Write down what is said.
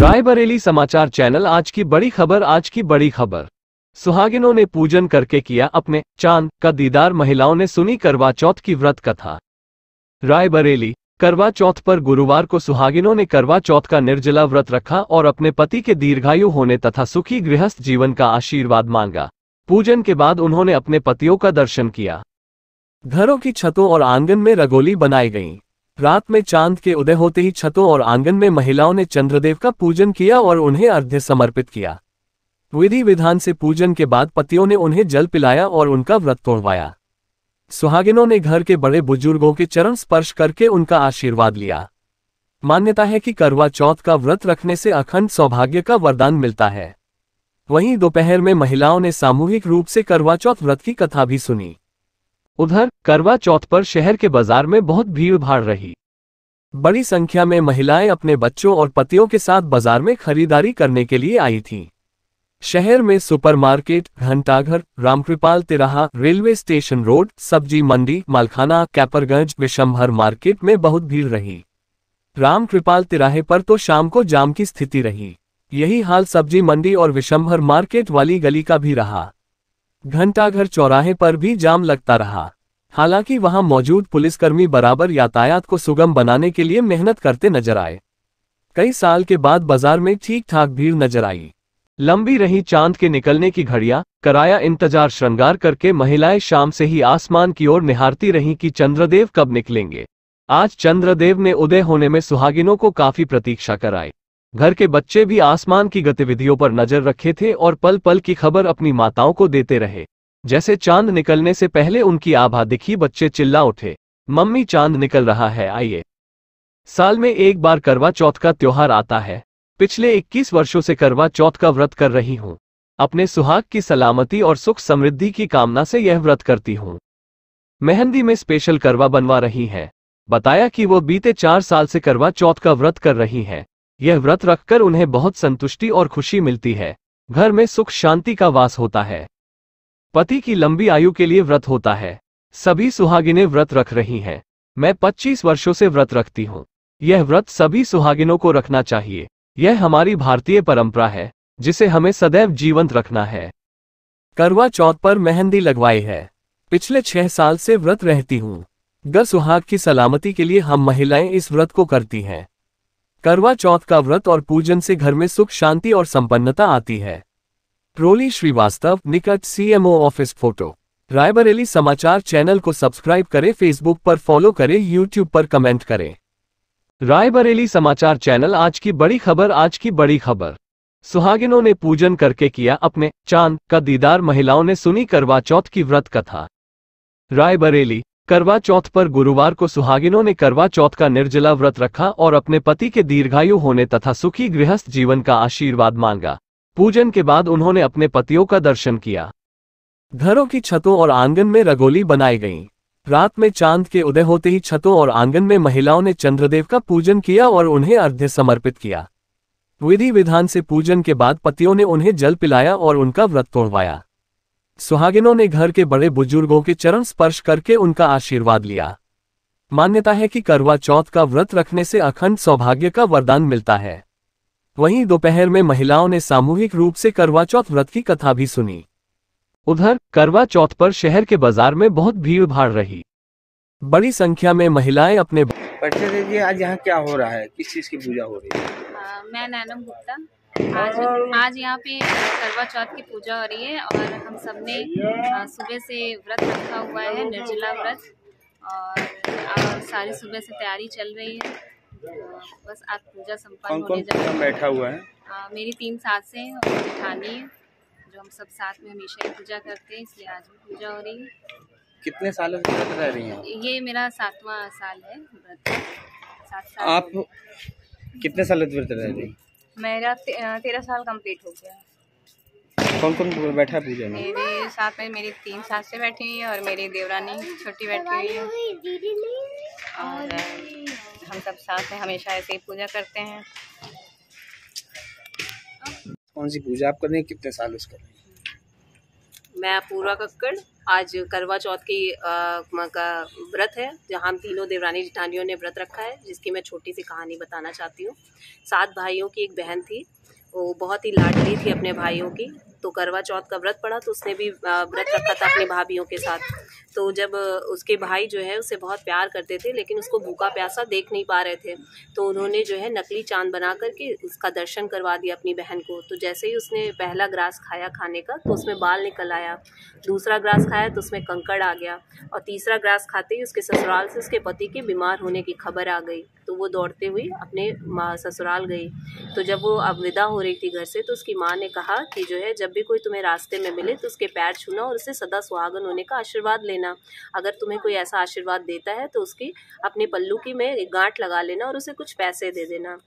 रायबरेली समाचार चैनल आज की बड़ी खबर आज की बड़ी खबर सुहागिनों ने पूजन करके किया अपने चांद का दीदार महिलाओं ने सुनी करवा चौथ की व्रत कथा रायबरेली करवा चौथ पर गुरुवार को सुहागिनों ने करवा चौथ का निर्जला व्रत रखा और अपने पति के दीर्घायु होने तथा सुखी गृहस्थ जीवन का आशीर्वाद मांगा पूजन के बाद उन्होंने अपने पतियों का दर्शन किया घरों की छतों और आंगन में रगोली बनाई गई रात में चांद के उदय होते ही छतों और आंगन में महिलाओं ने चंद्रदेव का पूजन किया और उन्हें अर्ध्य समर्पित किया विधि विधान से पूजन के बाद पतियों ने उन्हें जल पिलाया और उनका व्रत तोड़वाया सुहागिनों ने घर के बड़े बुजुर्गों के चरण स्पर्श करके उनका आशीर्वाद लिया मान्यता है कि करवा चौथ का व्रत रखने से अखंड सौभाग्य का वरदान मिलता है वहीं दोपहर में महिलाओं ने सामूहिक रूप से करवा चौथ व्रत की कथा भी सुनी उधर करवा चौथ पर शहर के बाजार में बहुत भीड़ भाड़ रही बड़ी संख्या में महिलाएं अपने बच्चों और पतियों के साथ बाजार में खरीदारी करने के लिए आई थीं। शहर में सुपरमार्केट, घंटाघर रामकृपाल तिराहा रेलवे स्टेशन रोड सब्जी मंडी मालखाना कैपरगंज विशंभर मार्केट में बहुत भीड़ रही रामकृपाल तिराहे पर तो शाम को जाम की स्थिति रही यही हाल सब्जी मंडी और विशंभर मार्केट वाली गली का भी रहा घंटाघर चौराहे पर भी जाम लगता रहा हालांकि वहां मौजूद पुलिसकर्मी बराबर यातायात को सुगम बनाने के लिए मेहनत करते नजर आए कई साल के बाद बाजार में ठीक ठाक भीड़ नजर आई लंबी रही चांद के निकलने की घड़िया कराया इंतजार श्रृंगार करके महिलाएं शाम से ही आसमान की ओर निहारती रहीं कि चंद्रदेव कब निकलेंगे आज चंद्रदेव ने उदय होने में सुहागिनों को काफी प्रतीक्षा कराई घर के बच्चे भी आसमान की गतिविधियों पर नजर रखे थे और पल पल की खबर अपनी माताओं को देते रहे जैसे चांद निकलने से पहले उनकी आभा दिखी बच्चे चिल्ला उठे मम्मी चांद निकल रहा है आइए साल में एक बार करवा चौथ का त्योहार आता है पिछले 21 वर्षों से करवा चौथ का व्रत कर रही हूँ अपने सुहाग की सलामती और सुख समृद्धि की कामना से यह व्रत करती हूँ मेहंदी में स्पेशल करवा बनवा रही हैं बताया कि वो बीते चार साल से करवा चौथ का व्रत कर रही हैं यह व्रत रखकर उन्हें बहुत संतुष्टि और खुशी मिलती है घर में सुख शांति का वास होता है पति की लंबी आयु के लिए व्रत होता है सभी सुहागिनें व्रत रख रही हैं मैं 25 वर्षों से व्रत रखती हूँ यह व्रत सभी सुहागिनों को रखना चाहिए यह हमारी भारतीय परंपरा है जिसे हमें सदैव जीवंत रखना है करवा चौथ पर मेहंदी लगवाई है पिछले छह साल से व्रत रहती हूँ गर सुहाग की सलामती के लिए हम महिलाएं इस व्रत को करती हैं करवा चौथ का व्रत और पूजन से घर में सुख शांति और संपन्नता आती है प्रोली श्रीवास्तव निकट सीएमओ ऑफिस फोटो रायबरेली समाचार चैनल को सब्सक्राइब करें फेसबुक पर फॉलो करें यूट्यूब पर कमेंट करें रायबरेली समाचार चैनल आज की बड़ी खबर आज की बड़ी खबर सुहागिनों ने पूजन करके किया अपने चांद का दीदार महिलाओं ने सुनी करवा चौथ की व्रत कथा रायबरेली करवा चौथ पर गुरुवार को सुहागिनों ने करवा चौथ का निर्जला व्रत रखा और अपने पति के दीर्घायु होने तथा सुखी गृहस्थ जीवन का आशीर्वाद मांगा पूजन के बाद उन्होंने अपने पतियों का दर्शन किया घरों की छतों और आंगन में रगोली बनाई गई रात में चांद के उदय होते ही छतों और आंगन में महिलाओं ने चंद्रदेव का पूजन किया और उन्हें अर्घ्य समर्पित किया विधि विधान से पूजन के बाद पतियों ने उन्हें जल पिलाया और उनका व्रत तोड़वाया सुहागिनों ने घर के बड़े बुजुर्गों के चरण स्पर्श करके उनका आशीर्वाद लिया मान्यता है कि करवा चौथ का व्रत रखने से अखंड सौभाग्य का वरदान मिलता है वहीं दोपहर में महिलाओं ने सामूहिक रूप से करवा चौथ व्रत की कथा भी सुनी उधर करवा चौथ पर शहर के बाजार में बहुत भीड़ भाड़ रही बड़ी संख्या में महिलाएं अपने आज यहाँ क्या हो रहा है किस चीज की पूजा हो रही है आ, मैं नैनम गुप्ता आज आज यहाँ पे करवा चौथ की पूजा हो रही है और हम सब ने सुबह से व्रत रखा हुआ है निर्जला व्रत और सारी सुबह से तैयारी चल रही है बस आज पूजा संपन्न होने जा रही है बैठा हुआ है आ, मेरी तीन सासें हैं और जेठानी है जो हम सब साथ में हमेशा ही पूजा करते हैं इसलिए आज भी पूजा हो रही है कितने सालों से व्रत रह रही हैं ये मेरा सातवां साल है व्रत सात साल आप कितने साल से व्रत रह रही हैं मेरा तेरह साल कंप्लीट हो गया कौन कौन बैठा पूजा में मेरे साथ में मेरी तीन सासें बैठी हुई है और मेरी देवरानी छोटी बैठी हुई है और हम सब साथ में हमेशा ऐसे ही पूजा करते हैं कौन सी पूजा आप कर रहे हैं कितने साल उसको मैं पूर्वा कक्कड़ आज करवा चौथ की माँ का व्रत है जहाँ तीनों देवरानी जिठानियों ने व्रत रखा है जिसकी मैं छोटी सी कहानी बताना चाहती हूँ सात भाइयों की एक बहन थी वो बहुत ही लाडली थी अपने भाइयों की तो करवा चौथ का व्रत पड़ा तो उसने भी व्रत रखा था अपनी भाभीियों के साथ तो जब उसके भाई जो है उसे बहुत प्यार करते थे लेकिन उसको भूखा प्यासा देख नहीं पा रहे थे तो उन्होंने जो है नकली चांद बना करके उसका दर्शन करवा दिया अपनी बहन को तो जैसे ही उसने पहला ग्रास खाया खाने का तो उसमें बाल निकल आया दूसरा ग्रास खाया तो उसमें कंकड़ आ गया और तीसरा ग्रास खाते ही उसके ससुराल से उसके पति के बीमार होने की खबर आ गई तो वो दौड़ते हुए अपने माँ ससुराल गई तो जब वो अब विदा हो रही थी घर से तो उसकी माँ ने कहा कि जो है जब भी कोई तुम्हें रास्ते में मिले तो उसके पैर छूना और उसे सदा सुहागन होने का आशीर्वाद लेना अगर तुम्हें कोई ऐसा आशीर्वाद देता है तो उसकी अपने पल्लू की में गांठ लगा लेना और उसे कुछ पैसे दे देना